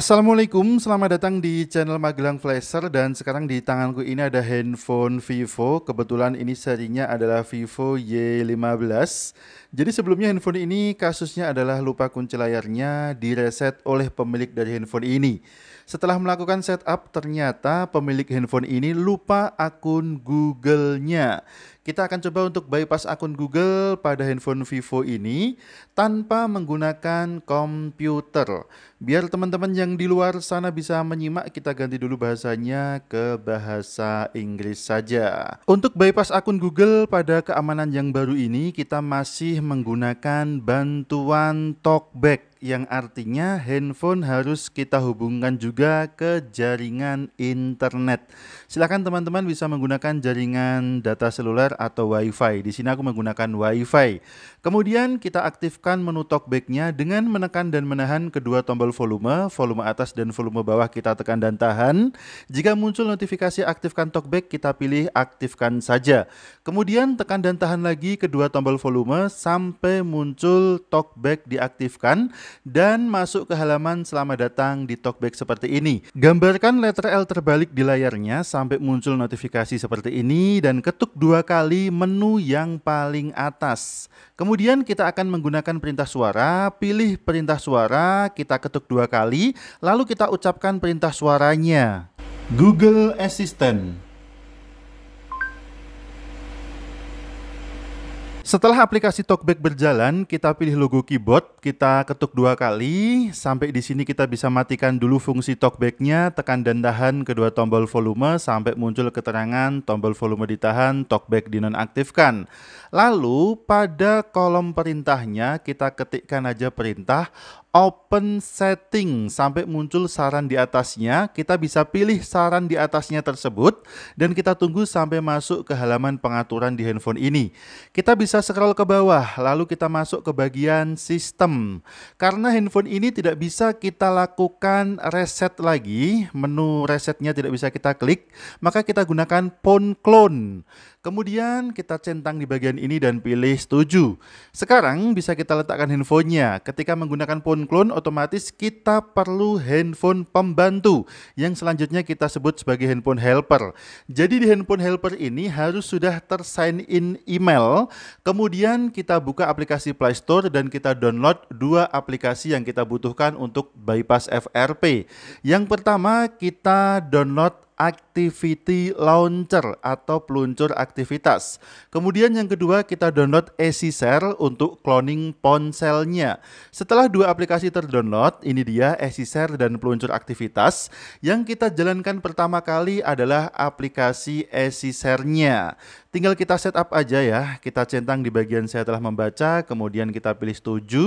Assalamualaikum, selamat datang di channel Magelang Flasher dan sekarang di tanganku ini ada handphone Vivo. Kebetulan ini serinya adalah Vivo Y15. Jadi sebelumnya handphone ini kasusnya adalah lupa kunci layarnya direset oleh pemilik dari handphone ini. Setelah melakukan setup, ternyata pemilik handphone ini lupa akun Google-nya. Kita akan coba untuk bypass akun Google pada handphone Vivo ini tanpa menggunakan komputer. Biar teman-teman yang di luar sana bisa menyimak, kita ganti dulu bahasanya ke bahasa Inggris saja. Untuk bypass akun Google pada keamanan yang baru ini, kita masih menggunakan bantuan TalkBack yang artinya handphone harus kita hubungkan juga ke jaringan internet. Silakan teman-teman bisa menggunakan jaringan data seluler atau WiFi. Di sini aku menggunakan WiFi. Kemudian kita aktifkan menu talkbacknya dengan menekan dan menahan kedua tombol volume, volume atas dan volume bawah kita tekan dan tahan. Jika muncul notifikasi aktifkan talkback, kita pilih aktifkan saja. Kemudian tekan dan tahan lagi kedua tombol volume sampai muncul talkback diaktifkan dan masuk ke halaman selamat datang di talkback seperti ini. Gambarkan letter L terbalik di layarnya sampai muncul notifikasi seperti ini dan ketuk dua kali menu yang paling atas. Kemudian kita akan menggunakan perintah suara, pilih perintah suara, kita ketuk dua kali, lalu kita ucapkan perintah suaranya. Google Assistant Setelah aplikasi TalkBack berjalan, kita pilih logo keyboard, kita ketuk dua kali, sampai di sini kita bisa matikan dulu fungsi TalkBack-nya, tekan dan tahan kedua tombol volume sampai muncul keterangan tombol volume ditahan, TalkBack dinonaktifkan. Lalu pada kolom perintahnya kita ketikkan aja perintah open setting sampai muncul saran di atasnya. Kita bisa pilih saran di atasnya tersebut dan kita tunggu sampai masuk ke halaman pengaturan di handphone ini. Kita bisa scroll ke bawah lalu kita masuk ke bagian sistem. Karena handphone ini tidak bisa kita lakukan reset lagi, menu resetnya tidak bisa kita klik, maka kita gunakan phone clone. Kemudian kita centang di bagian ini dan pilih setuju. Sekarang bisa kita letakkan handphonenya. Ketika menggunakan phone clone, otomatis kita perlu handphone pembantu yang selanjutnya kita sebut sebagai handphone helper. Jadi di handphone helper ini harus sudah tersign in email. Kemudian kita buka aplikasi Play Store dan kita download dua aplikasi yang kita butuhkan untuk bypass FRP. Yang pertama kita download Activity Launcher atau peluncur aktivitas. Kemudian yang kedua kita download EasyShare untuk cloning ponselnya. Setelah dua aplikasi terdownload, ini dia EasyShare dan peluncur aktivitas. Yang kita jalankan pertama kali adalah aplikasi EasyShare-nya. Tinggal kita setup aja ya. Kita centang di bagian saya telah membaca, kemudian kita pilih setuju.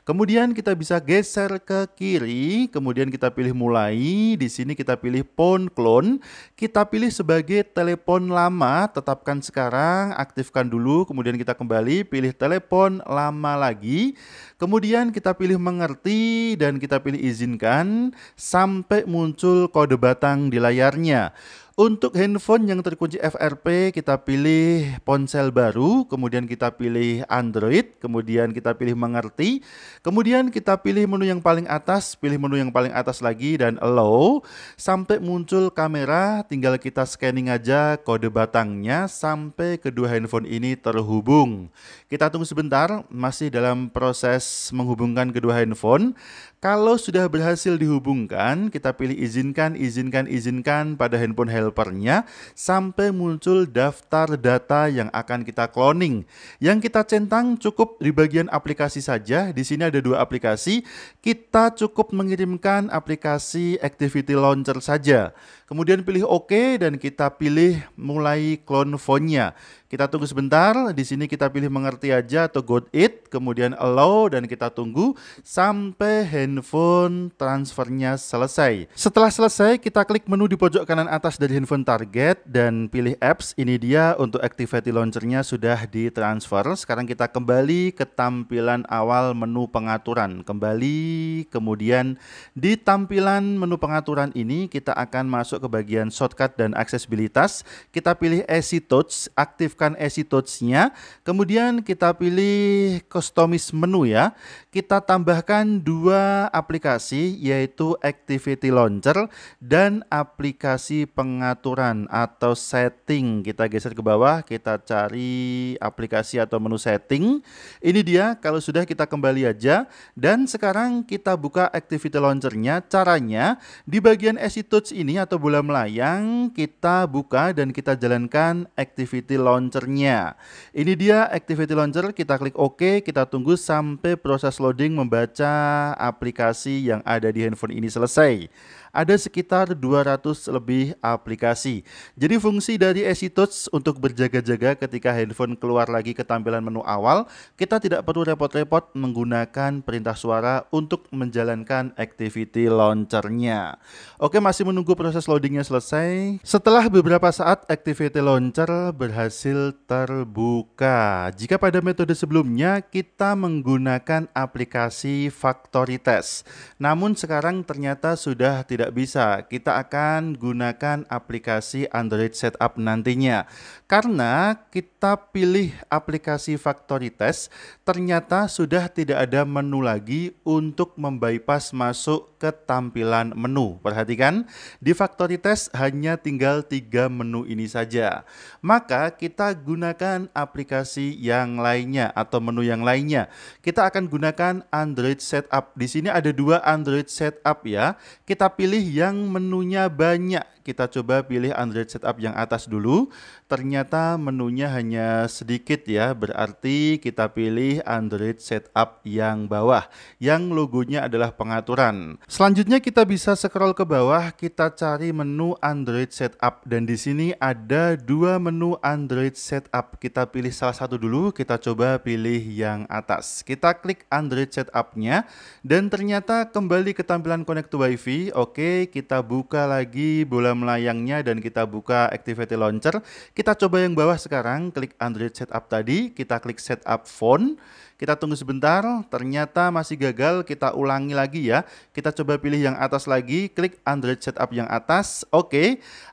Kemudian kita bisa geser ke kiri, kemudian kita pilih mulai. Di sini kita pilih phone clone. Kita pilih sebagai telepon lama, tetapkan sekarang, aktifkan dulu, kemudian kita kembali pilih telepon lama lagi. Kemudian kita pilih mengerti dan kita pilih izinkan sampai muncul kode batang di layarnya. Untuk handphone yang terkunci FRP, kita pilih ponsel baru, kemudian kita pilih Android, kemudian kita pilih mengerti, kemudian kita pilih menu yang paling atas, pilih menu yang paling atas lagi dan allow, sampai muncul kamera, tinggal kita scanning aja kode batangnya sampai kedua handphone ini terhubung. Kita tunggu sebentar, masih dalam proses menghubungkan kedua handphone. Kalau sudah berhasil dihubungkan, kita pilih izinkan, izinkan, izinkan pada handphone helpernya sampai muncul daftar data yang akan kita cloning. Yang kita centang cukup di bagian aplikasi saja. Di sini ada dua aplikasi. Kita cukup mengirimkan aplikasi Activity Launcher saja. Kemudian pilih OK dan kita pilih mulai clone fontnya. Kita tunggu sebentar, di sini kita pilih mengerti aja atau got it, kemudian allow dan kita tunggu sampai handphone transfernya selesai. Setelah selesai, kita klik menu di pojok kanan atas dari handphone target dan pilih apps. Ini dia untuk activity launchernya sudah ditransfer. Sekarang kita kembali ke tampilan awal menu pengaturan. Kembali, kemudian di tampilan menu pengaturan ini kita akan masuk masuk ke bagian shortcut dan aksesibilitas. Kita pilih Easy Touch, aktifkan Easy Touch-nya. Kemudian kita pilih customize menu ya. Kita tambahkan dua aplikasi yaitu Activity Launcher dan aplikasi pengaturan atau setting. Kita geser ke bawah, kita cari aplikasi atau menu setting. Ini dia, kalau sudah kita kembali aja dan sekarang kita buka Activity Launcher-nya. Caranya di bagian Easy Touch ini atau bola melayang, kita buka dan kita jalankan activity launchernya. Ini dia activity launcher, kita klik OK, kita tunggu sampai proses loading membaca aplikasi yang ada di handphone ini selesai. Ada sekitar 200 lebih aplikasi. Jadi fungsi dari AC Touch untuk berjaga-jaga ketika handphone keluar lagi ke tampilan menu awal, kita tidak perlu repot-repot menggunakan perintah suara untuk menjalankan activity launchernya. Oke, masih menunggu proses loading loadingnya selesai. Setelah beberapa saat, activity launcher berhasil terbuka. Jika pada metode sebelumnya kita menggunakan aplikasi factory test, namun sekarang ternyata sudah tidak bisa. Kita akan gunakan aplikasi Android Setup nantinya. Karena kita pilih aplikasi factory test, ternyata sudah tidak ada menu lagi untuk membypass masuk ke tampilan menu. Perhatikan, di factory tes hanya tinggal tiga menu ini saja. Maka kita gunakan aplikasi yang lainnya atau menu yang lainnya. Kita akan gunakan Android Setup. Di sini ada dua Android Setup ya. Kita pilih yang menunya banyak. Kita coba pilih Android Setup yang atas dulu. Ternyata menunya hanya sedikit ya. Berarti kita pilih Android Setup yang bawah. Yang logonya adalah pengaturan. Selanjutnya kita bisa scroll ke bawah. Kita cari menu Android Setup dan di sini ada dua menu Android Setup. Kita pilih salah satu dulu, kita coba pilih yang atas. Kita klik Android Setup-nya dan ternyata kembali ke tampilan Connect to WiFi. Oke, kita buka lagi bola melayangnya dan kita buka Activity Launcher. Kita coba yang bawah sekarang, klik Android Setup tadi, kita klik Setup Phone. Kita tunggu sebentar, ternyata masih gagal, kita ulangi lagi ya. Kita coba pilih yang atas lagi, klik Android Setup yang atas Oke, okay.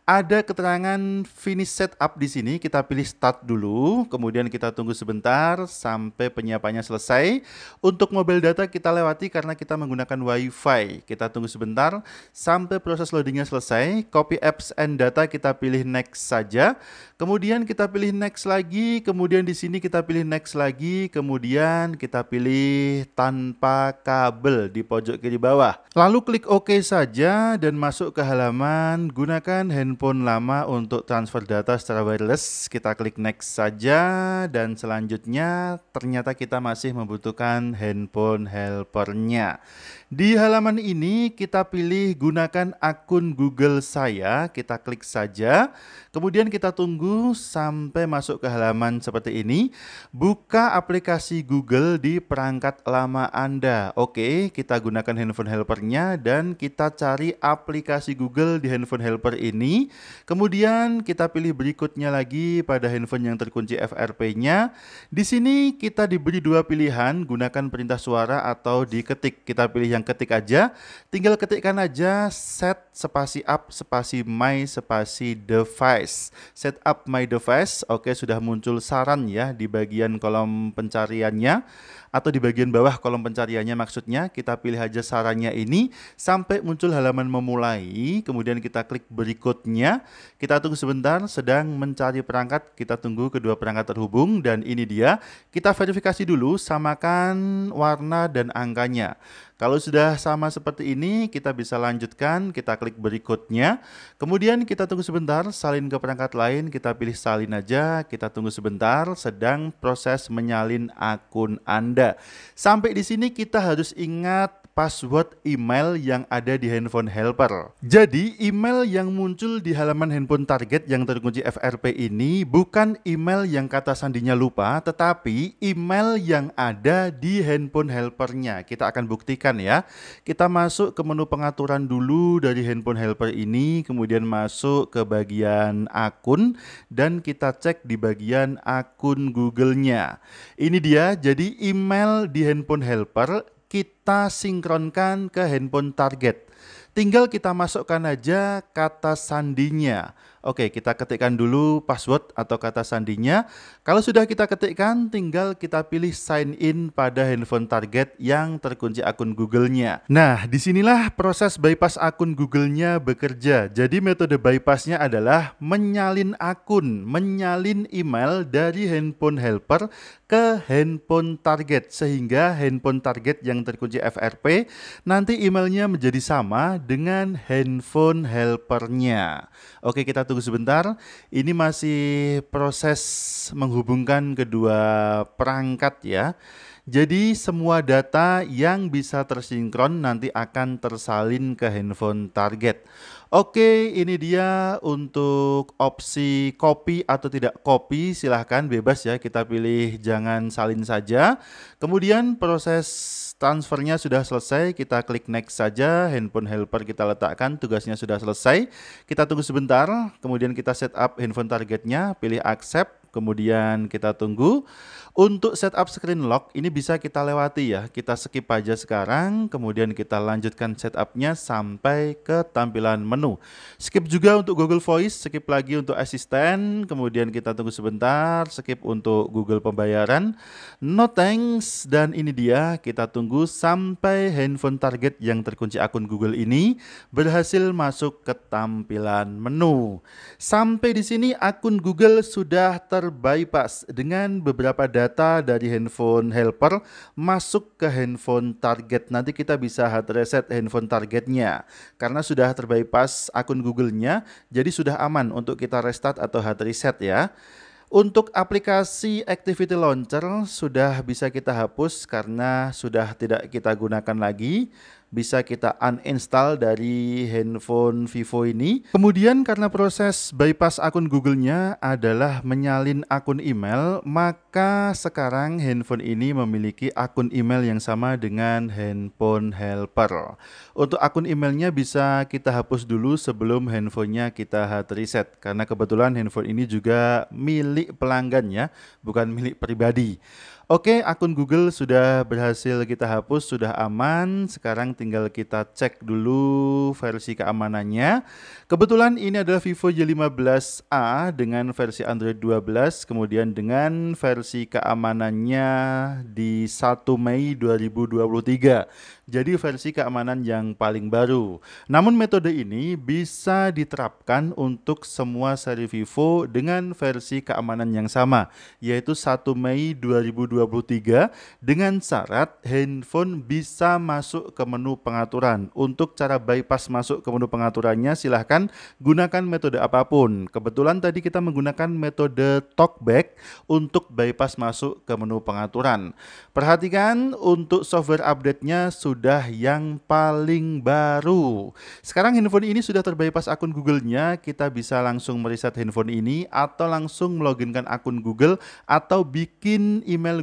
ada keterangan finish setup di sini. Kita pilih start dulu, kemudian kita tunggu sebentar sampai penyiapannya selesai. Untuk mobile data kita lewati karena kita menggunakan WiFi. Kita tunggu sebentar sampai proses loadingnya selesai. Copy apps and data kita pilih next saja. Kemudian kita pilih next lagi, kemudian di sini kita pilih next lagi, kemudian kita pilih tanpa kabel di pojok kiri bawah. Lalu klik OK saja dan masuk ke halaman teman gunakan handphone lama untuk transfer data secara wireless. Kita klik next saja dan selanjutnya ternyata kita masih membutuhkan handphone helpernya. Di halaman ini kita pilih gunakan akun Google saya, kita klik saja. Kemudian kita tunggu sampai masuk ke halaman seperti ini. Buka aplikasi Google di perangkat lama Anda. Oke, kita gunakan handphone helpernya dan kita cari aplikasi Google di handphone helper ini. Kemudian kita pilih berikutnya lagi pada handphone yang terkunci FRP-nya. Di sini kita diberi dua pilihan, gunakan perintah suara atau diketik. Kita pilih yang yang ketik aja, tinggal ketikkan aja set spasi up spasi my spasi device. Set up my device, oke sudah muncul saran ya di bagian kolom pencariannya atau di bagian bawah kolom pencariannya maksudnya kita pilih aja sarannya ini sampai muncul halaman memulai kemudian kita klik berikutnya kita tunggu sebentar sedang mencari perangkat kita tunggu kedua perangkat terhubung dan ini dia kita verifikasi dulu samakan warna dan angkanya kalau sudah sama seperti ini, kita bisa lanjutkan, kita klik berikutnya. Kemudian kita tunggu sebentar, salin ke perangkat lain, kita pilih salin aja, kita tunggu sebentar, sedang proses menyalin akun Anda. Sampai di sini kita harus ingat password email yang ada di handphone helper. Jadi, email yang muncul di halaman handphone target yang terkunci FRP ini bukan email yang kata sandinya lupa, tetapi email yang ada di handphone helpernya. Kita akan buktikan ya. Kita masuk ke menu pengaturan dulu dari handphone helper ini, kemudian masuk ke bagian akun dan kita cek di bagian akun Google-nya. Ini dia, jadi email di handphone helper kita sinkronkan ke handphone target. Tinggal kita masukkan aja kata sandinya. Oke, kita ketikkan dulu password atau kata sandinya. Kalau sudah kita ketikkan, tinggal kita pilih sign in pada handphone target yang terkunci akun Google-nya. Nah, disinilah proses bypass akun Google-nya bekerja. Jadi metode bypass-nya adalah menyalin akun, menyalin email dari handphone helper ke handphone target sehingga handphone target yang terkunci FRP nanti emailnya menjadi sama dengan handphone helpernya. Oke, kita tunggu sebentar. Ini masih proses menghubungkan kedua perangkat ya. Jadi semua data yang bisa tersinkron nanti akan tersalin ke handphone target. Oke, ini dia untuk opsi copy atau tidak copy. Silahkan bebas ya, kita pilih jangan salin saja. Kemudian proses transfernya sudah selesai, kita klik next saja. Handphone helper kita letakkan, tugasnya sudah selesai. Kita tunggu sebentar, kemudian kita setup handphone targetnya, pilih accept, kemudian kita tunggu. Untuk setup screen lock ini bisa kita lewati ya. Kita skip aja sekarang, kemudian kita lanjutkan setupnya sampai ke tampilan menu. Skip juga untuk Google Voice, skip lagi untuk asisten, kemudian kita tunggu sebentar, skip untuk Google pembayaran. No thanks dan ini dia kita tunggu sampai handphone target yang terkunci akun Google ini berhasil masuk ke tampilan menu. Sampai di sini akun Google sudah terbypass dengan beberapa data data dari handphone helper masuk ke handphone target. Nanti kita bisa hard reset handphone targetnya. Karena sudah terbypass akun Google-nya, jadi sudah aman untuk kita restart atau hard reset ya. Untuk aplikasi Activity Launcher sudah bisa kita hapus karena sudah tidak kita gunakan lagi bisa kita uninstall dari handphone Vivo ini. Kemudian karena proses bypass akun Google-nya adalah menyalin akun email, maka sekarang handphone ini memiliki akun email yang sama dengan handphone helper. Untuk akun emailnya bisa kita hapus dulu sebelum handphonenya kita hard reset, karena kebetulan handphone ini juga milik pelanggan ya, bukan milik pribadi. Oke, akun Google sudah berhasil kita hapus, sudah aman. Sekarang tinggal kita cek dulu versi keamanannya. Kebetulan ini adalah Vivo Y15A dengan versi Android 12, kemudian dengan versi keamanannya di 1 Mei 2023. Jadi versi keamanan yang paling baru. Namun metode ini bisa diterapkan untuk semua seri Vivo dengan versi keamanan yang sama, yaitu 1 Mei 2023 2023 dengan syarat handphone bisa masuk ke menu pengaturan. Untuk cara bypass masuk ke menu pengaturannya silahkan gunakan metode apapun. Kebetulan tadi kita menggunakan metode talkback untuk bypass masuk ke menu pengaturan. Perhatikan untuk software update-nya sudah yang paling baru. Sekarang handphone ini sudah terbypass akun Google-nya, kita bisa langsung meriset handphone ini atau langsung meloginkan akun Google atau bikin email